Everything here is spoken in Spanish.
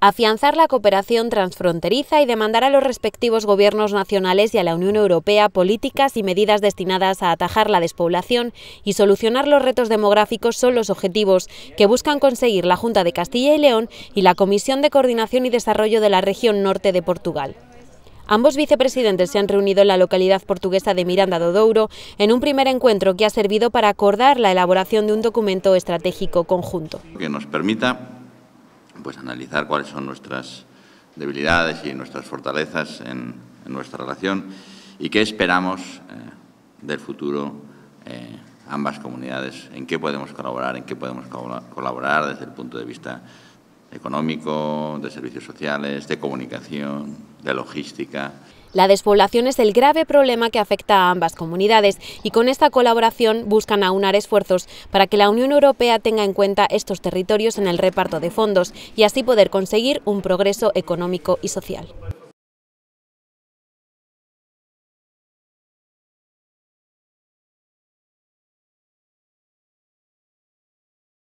afianzar la cooperación transfronteriza y demandar a los respectivos gobiernos nacionales y a la Unión Europea políticas y medidas destinadas a atajar la despoblación y solucionar los retos demográficos son los objetivos que buscan conseguir la Junta de Castilla y León y la Comisión de Coordinación y Desarrollo de la Región Norte de Portugal. Ambos vicepresidentes se han reunido en la localidad portuguesa de Miranda do Douro en un primer encuentro que ha servido para acordar la elaboración de un documento estratégico conjunto. Que nos permita pues, analizar cuáles son nuestras debilidades y nuestras fortalezas en, nuestra relación y qué esperamos eh, del futuro eh, ambas comunidades, en qué podemos colaborar, en qué podemos colaborar desde el punto de vista económico, de servicios sociales, de comunicación, de logística. La despoblación es el grave problema que afecta a ambas comunidades y con esta colaboración buscan aunar esfuerzos para que la Unión Europea tenga en cuenta estos territorios en el reparto de fondos y así poder conseguir un progreso económico y social.